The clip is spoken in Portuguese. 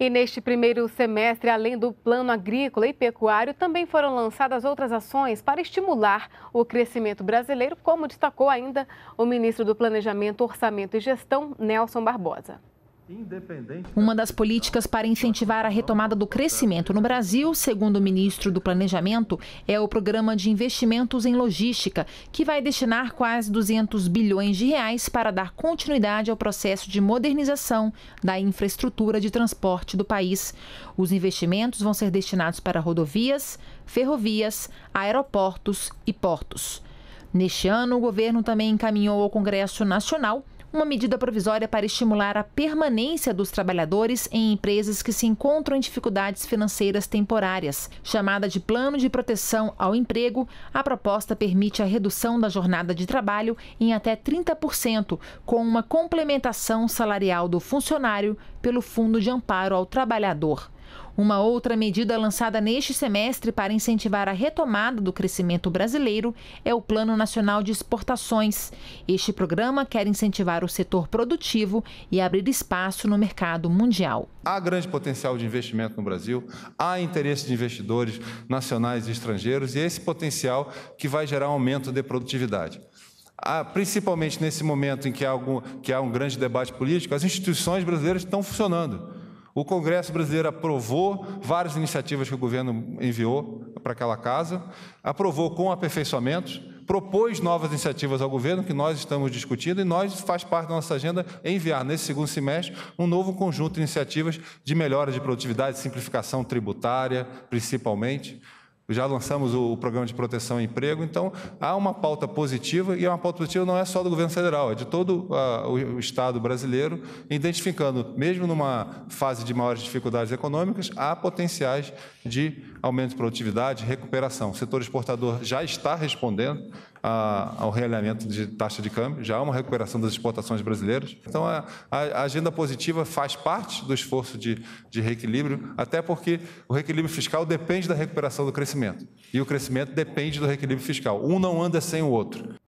E neste primeiro semestre, além do plano agrícola e pecuário, também foram lançadas outras ações para estimular o crescimento brasileiro, como destacou ainda o ministro do Planejamento, Orçamento e Gestão, Nelson Barbosa. Uma das políticas para incentivar a retomada do crescimento no Brasil, segundo o ministro do Planejamento, é o programa de investimentos em logística, que vai destinar quase 200 bilhões de reais para dar continuidade ao processo de modernização da infraestrutura de transporte do país. Os investimentos vão ser destinados para rodovias, ferrovias, aeroportos e portos. Neste ano, o governo também encaminhou ao Congresso Nacional uma medida provisória para estimular a permanência dos trabalhadores em empresas que se encontram em dificuldades financeiras temporárias. Chamada de Plano de Proteção ao Emprego, a proposta permite a redução da jornada de trabalho em até 30%, com uma complementação salarial do funcionário pelo Fundo de Amparo ao Trabalhador. Uma outra medida lançada neste semestre para incentivar a retomada do crescimento brasileiro é o Plano Nacional de Exportações. Este programa quer incentivar o setor produtivo e abrir espaço no mercado mundial. Há grande potencial de investimento no Brasil, há interesse de investidores nacionais e estrangeiros e é esse potencial que vai gerar aumento de produtividade. Ah, principalmente nesse momento em que há, algum, que há um grande debate político, as instituições brasileiras estão funcionando. O Congresso brasileiro aprovou várias iniciativas que o governo enviou para aquela casa, aprovou com aperfeiçoamentos, propôs novas iniciativas ao governo que nós estamos discutindo e nós faz parte da nossa agenda enviar nesse segundo semestre um novo conjunto de iniciativas de melhora de produtividade, simplificação tributária, principalmente. Já lançamos o programa de proteção ao emprego, então há uma pauta positiva, e é uma pauta positiva não é só do governo federal, é de todo ah, o Estado brasileiro, identificando, mesmo numa fase de maiores dificuldades econômicas, há potenciais de aumento de produtividade, recuperação. O setor exportador já está respondendo, a, ao realinhamento de taxa de câmbio, já há uma recuperação das exportações brasileiras. Então, a, a agenda positiva faz parte do esforço de, de reequilíbrio, até porque o reequilíbrio fiscal depende da recuperação do crescimento. E o crescimento depende do reequilíbrio fiscal. Um não anda sem o outro.